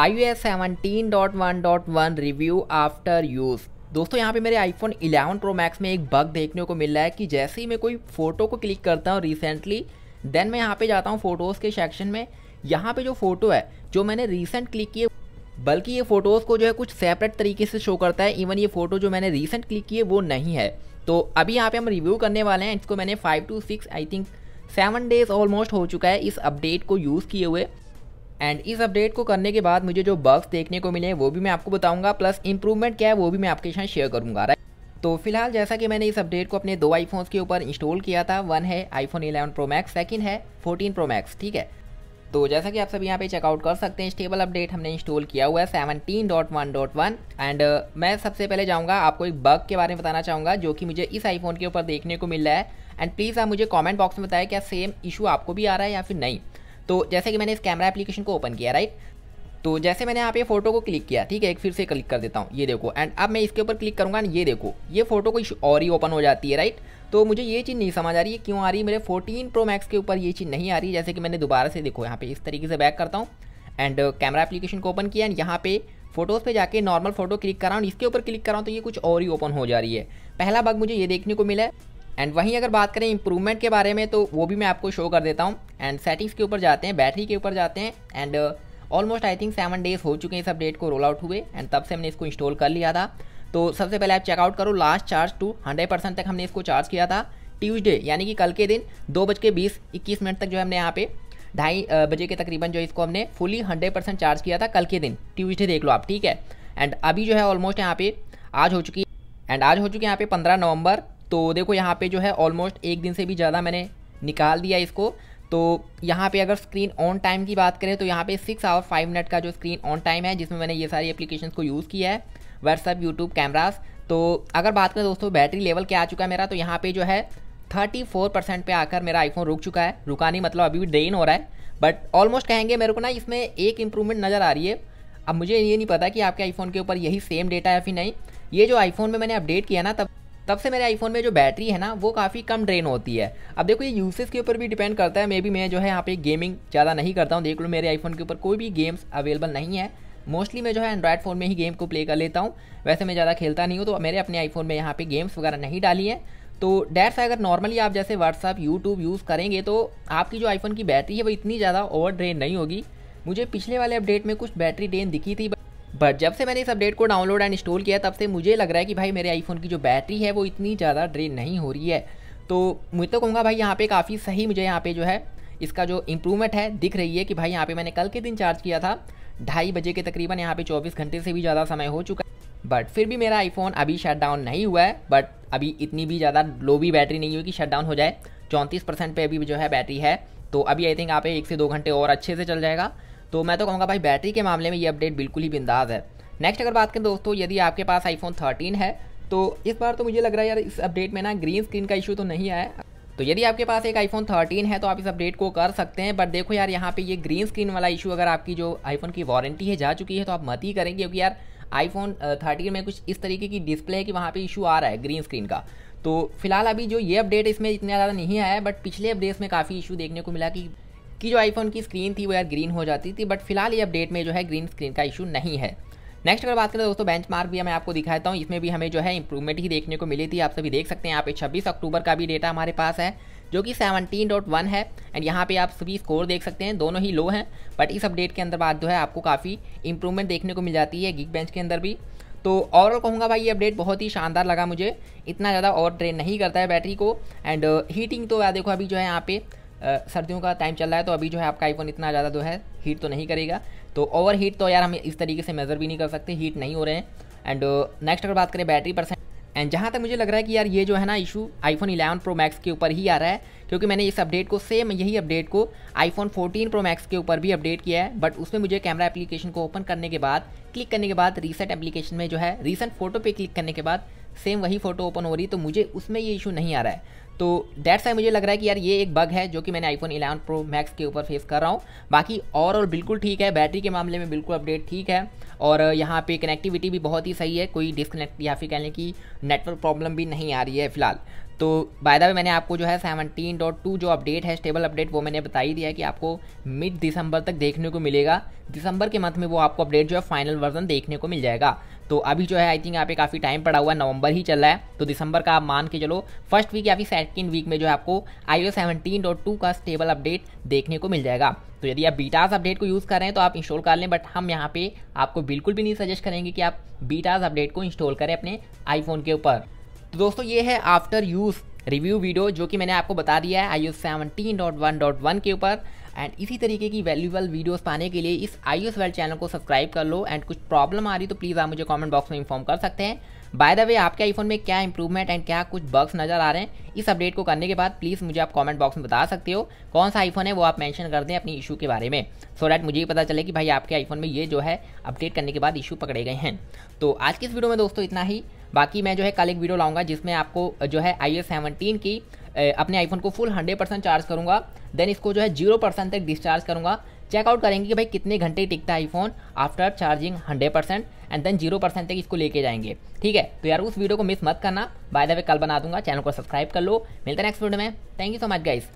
iOS 17.1.1 review after use दोस्तों यहाँ पे मेरे आईफोन 11 प्रो मैक्स में एक बग देखने को मिल रहा है कि जैसे ही मैं कोई फ़ोटो को क्लिक करता हूँ रिसेंटली देन मैं यहाँ पे जाता हूँ फ़ोटोज़ के सेक्शन में यहाँ पे जो फ़ोटो है जो मैंने रिसेंट क्लिक किए बल्कि ये फ़ोटोज़ को जो है कुछ सेपरेट तरीके से शो करता है इवन ये फ़ोटो जो मैंने रिसेंट क्लिक किए वो नहीं है तो अभी यहाँ पे हम रिव्यू करने वाले हैं इसको मैंने five two six I think seven days almost हो चुका है इस अपडेट को यूज़ किए हुए एंड इस अपडेट को करने के बाद मुझे जो बग्स देखने को मिले वो भी मैं आपको बताऊंगा प्लस इंप्रूवमेंट क्या है वो भी मैं आपके साथ शेयर करूंगा राइट तो फिलहाल जैसा कि मैंने इस अपडेट को अपने दो आईफोन्स के ऊपर इंस्टॉल किया था वन है आईफोन 11 प्रो मैक्स सेकंड है 14 प्रो मैक्स ठीक है तो जैसा कि आप सभी यहाँ पे चेकआउट कर सकते हैं स्टेबल अपडेट हमने इंस्टॉल किया हुआ है seventeen dot one dot one and मैं सबसे पहले जाऊँगा आपको एक बग के बारे में बताना चाहूँगा जो कि मुझे इस आईफोन के ऊपर देखने को मिल रहा है एंड प्लीज़ आप मुझे कॉमेंट बॉक्स में बताएं क्या सेम इशू आपको भी आ रहा है या फिर नहीं तो जैसे कि मैंने इस कैमरा एप्लीकेशन को ओपन किया राइट तो जैसे मैंने यहाँ पे फोटो को क्लिक किया ठीक है एक फिर से क्लिक कर देता हूँ ये देखो एंड अब मैं इसके ऊपर क्लिक करूँगा ये देखो ये फोटो कोई और ही ओपन हो जाती है राइट तो मुझे ये चीज़ नहीं समझ आ रही है क्यों आ रही है मेरे 14 प्रो मैक्स के ऊपर ये चीज़ नहीं आ रही जैसे कि मैंने दोबारा से देखो यहाँ पे इस तरीके से बैक करता हूँ एंड कैमरा एप्लीकेशन को ओपन किया एंड यहाँ पे फोटोज़ पे जाके नॉर्मल फोटो क्लिक कराऊँ इसके ऊपर क्लिक कराऊँ तो ये कुछ और ही ओपन हो जा रही है पहला बाग मुझे ये देखने को मिला है एंड वहीं अगर बात करें इंप्रूवमेंट के बारे में तो वो भी मैं आपको शो कर देता हूँ एंड सेटिंग्स के ऊपर जाते हैं बैटरी के ऊपर जाते हैं and almost I think seven days हो चुके हैं इस अपडेट को रोल आउट हुए एंड तब से हमने इसको इंस्टॉल कर लिया था तो सबसे पहले आप चेकआउट करो last charge two hundred percent तक हमने इसको चार्ज किया था ट्यूजडे यानी कि कल के दिन दो बज के बीस इक्कीस मिनट तक जो हमने यहाँ पे ढाई uh, बजे के तकरीबन जो इसको हमने फुली हंड्रेड परसेंट चार्ज किया था कल के दिन ट्यूजडे देख लो आप ठीक है एंड अभी जो है ऑलमोस्ट यहाँ पे आज हो चुकी एंड आज हो चुकी है यहाँ पे पंद्रह नवंबर तो देखो यहाँ पे जो है ऑलमोस्ट एक दिन से भी ज़्यादा मैंने निकाल दिया इसको तो यहाँ पे अगर स्क्रीन ऑन टाइम की बात करें तो यहाँ पे सिक्स आवर फाइव मिनट का जो स्क्रीन ऑन टाइम है जिसमें मैंने ये सारी एप्लीकेशन को यूज़ किया है व्हाट्सअप यूट्यूब कैमराज तो अगर बात करें दोस्तों बैटरी लेवल क्या आ चुका है मेरा तो यहाँ पर जो है थर्टी फोर परसेंट पर आकर मेरा आईफोन रुक चुका है रुका नहीं मतलब अभी भी ड्रेन हो रहा है बट ऑलमोस्ट कहेंगे मेरे को ना इसमें एक इम्प्रूवमेंट नज़र आ रही है अब मुझे ये नहीं पता कि आपके आईफोन के ऊपर यही सेम डेटा है या फिर नहीं ये जो आईफोन में मैंने अपडेट किया ना तब तब से मेरे आईफोन में जो बैटरी है ना वो काफ़ी कम ड्रेन होती है अब देखो ये यूसेज के ऊपर भी डिपेंड करता है मे बी मैं जो है यहाँ पे गेमिंग ज़्यादा नहीं करता हूँ देख लो मेरे आईफोन के ऊपर कोई भी गेम्स अवेलेबल नहीं है मोस्टली मैं जो है एंड्रॉयड फ़ोन में ही गेम को प्ले कर लेता हूँ वैसे मैं ज़्यादा खेलता नहीं हूँ तो मेरे अपने आईफोन में यहाँ पे गेम्स वगैरह नहीं डाली है तो डैट्स अगर नॉर्मली आप जैसे व्हाट्सअप यूट्यूब यूज़ करेंगे तो आपकी जो आईफोन की बैटरी है वो इतनी ज़्यादा ओवर ड्रेन नहीं होगी मुझे पिछले वाले अपडेट में कुछ बैटरी ड्रेन दिखी थी बट जब से मैंने इस अपडेट को डाउनलोड एंड इंस्टॉल किया तब से मुझे लग रहा है कि भाई मेरे आईफोन की जो बैटरी है वो इतनी ज़्यादा ड्रेन नहीं हो रही है तो मुझे तो कहूँगा भाई यहाँ पे काफ़ी सही मुझे यहाँ पे जो है इसका जो इम्प्रूवमेंट है दिख रही है कि भाई यहाँ पे मैंने कल के दिन चार्ज किया था ढाई बजे के तकरीबन यहाँ पे 24 घंटे से भी ज़्यादा समय हो चुका है बट फिर भी मेरा आईफोन अभी शट डाउन नहीं हुआ है बट अभी इतनी भी ज़्यादा लो भी बैटरी नहीं हुई कि शट डाउन हो जाए चौंतीस परसेंट पर अभी जो है बैटरी है तो अभी आई थिंक यहाँ पे एक से दो घंटे और अच्छे से चल जाएगा तो मैं तो कहूँगा भाई बैटरी के मामले में ये अपडेट बिल्कुल ही बिंदाज है नेक्स्ट अगर बात करें दोस्तों यदि आपके पास आईफोन थर्टीन है तो इस बार तो मुझे लग रहा है यार इस अपडेट में ना ग्रीन स्क्रीन का इशू तो नहीं आया तो यदि आपके पास एक आईफोन 13 है तो आप इस अपडेट को कर सकते हैं बट देखो यार यहाँ पे ये ग्रीन स्क्रीन वाला इशू अगर आपकी जो आईफोन की वारंटी है जा चुकी है तो आप मत ही करेंगे क्योंकि यार आईफोन थर्टीन में कुछ इस तरीके की डिस्प्ले है कि वहाँ पर इशू आ रहा है ग्रीन स्क्रीन का तो फिलहाल अभी जो ये अपडेट इसमें इतना ज़्यादा नहीं आया है बट पिछले अपडेट्स में काफ़ी इशू देखने को मिला कि कि जो आईफोन की स्क्रीन थी वो यार ग्रीन हो जाती थी बट फिलहाल ये अपडेट में जो है ग्रीन स्क्रीन का इशू नहीं है नेक्स्ट अगर बात करें दोस्तों बेंच मार्क भी मैं आपको दिखाता हूँ इसमें भी हमें जो है इंप्रूवमेंट ही देखने को मिली थी आप सभी देख सकते हैं यहाँ पे 26 अक्टूबर का भी डेटा हमारे पास है जो कि 17.1 है एंड यहाँ पे आप सभी स्कोर देख सकते हैं दोनों ही लो हैं बट इस अपडेट के अंदर बात जो है आपको काफ़ी इंप्रूवमेंट देखने को मिल जाती है गिग बेंच के अंदर भी तो ओवरऑल कहूँगा भाई ये अपडेट बहुत ही शानदार लगा मुझे इतना ज़्यादा और ट्रेन नहीं करता है बैटरी को एंड हीटिंग तो देखो अभी जो है यहाँ पे सर्दियों का टाइम चल रहा है तो अभी जो है आपका आईफोन इतना ज़्यादा जो है हीट तो नहीं करेगा तो ओवर हीट तो यार हम इस तरीके से मेज़र भी नहीं कर सकते हीट नहीं हो रहे हैं एंड नेक्स्ट अगर बात करें बैटरी परसेंट एंड जहाँ तक मुझे लग रहा है कि यार ये जो है ना issue iPhone eleven Pro Max के ऊपर ही आ रहा है क्योंकि मैंने इस अपडेट को सेम यही अपडेट को आईफोन फोर्टीन प्रो मैक्स के ऊपर भी अपडेट किया है बट उसमें मुझे कैमरा एप्लीकेशन को ओपन करने के बाद क्लिक करने के बाद रीसेंट एप्लीकेशन में जो है रीसेंट फोटो पे क्लिक करने के बाद सेम वही फ़ोटो ओपन हो रही तो मुझे उसमें ये इशू नहीं आ रहा है तो डेट्स आई मुझे लग रहा है कि यार ये एक बग है जो कि मैंने आईफोन 11 प्रो मैक्स के ऊपर फेस कर रहा हूँ बाकी और और बिल्कुल ठीक है बैटरी के मामले में बिल्कुल अपडेट ठीक है और यहाँ पे कनेक्टिविटी भी बहुत ही सही है कोई डिसकनेक्ट या फिर कहने की नेटवर्क प्रॉब्लम भी नहीं आ रही है फिलहाल तो बायदा भी मैंने आपको जो है सेवनटीन डॉट टू जो अपडेट है स्टेबल अपडेट वो मैंने बता ही दिया है कि आपको मिड दिसंबर तक देखने को मिलेगा दिसंबर के मंथ में वो आपको अपडेट जो है फाइनल वर्जन देखने को मिल जाएगा तो अभी जो है आई थिंक यहाँ पे काफ़ी टाइम पड़ा हुआ है नवंबर ही चल रहा है तो दिसंबर का आप मान के चलो फर्स्ट वीक या फिर सेकेंड वीक में जो है आपको I O seventeen dot two का स्टेबल अपडेट देखने को मिल जाएगा तो यदि आप बीटास अपडेट को यूज़ कर रहे हैं तो आप इंस्टॉल कर लें बट हम यहाँ पे आपको बिल्कुल भी नहीं सजेस्ट करेंगे कि आप बीटास अपडेट को इंस्टॉल करें अपने आईफोन के ऊपर तो दोस्तों ये है आफ्टर यूज़ रिव्यू वीडियो जो कि मैंने आपको बता दिया है I O seventeen dot one dot one के ऊपर एंड इसी तरीके की वैल्यूबल वीडियोस पाने के लिए इस आई ओ वेल्ड चैनल को सब्सक्राइब कर लो एंड कुछ प्रॉब्लम आ रही तो प्लीज़ आप मुझे कमेंट बॉक्स में इन्फॉर्म कर सकते हैं बाय द वे आपके आईफोन में क्या इंप्रूवमेंट एंड क्या कुछ बग्स नज़र आ रहे हैं इस अपडेट को करने के बाद प्लीज़ मुझे आप कमेंट बॉक्स में बता सकते हो कौन सा आईफोन है वो आप मेंशन कर दें अपनी इशू के बारे में सो so डैट मुझे पता चले कि भाई आपके आईफोन में ये जो है अपडेट करने के बाद इशू पकड़े गए हैं तो आज की इस वीडियो में दोस्तों इतना ही बाकी मैं जो है कल एक वीडियो लाऊंगा जिसमें आपको जो है आई एस सेवनटीन की अपने आईफोन को फुल हंड्रेड परसेंट चार्ज करूंगा देन इसको जो है जीरो परसेंट तक डिस्चार्ज करूंगा चेकआउट करेंगे कि भाई कितने घंटे टिकता है iPhone after charging hundred percent and then zero percent तक इसको लेके जाएंगे ठीक है तो यार उस वीडियो को मिस मत करना बाय द वे कल बना दूंगा चैनल को सब्सक्राइब कर लो मिलते हैं नेक्स्ट वीडियो में thank you so much guys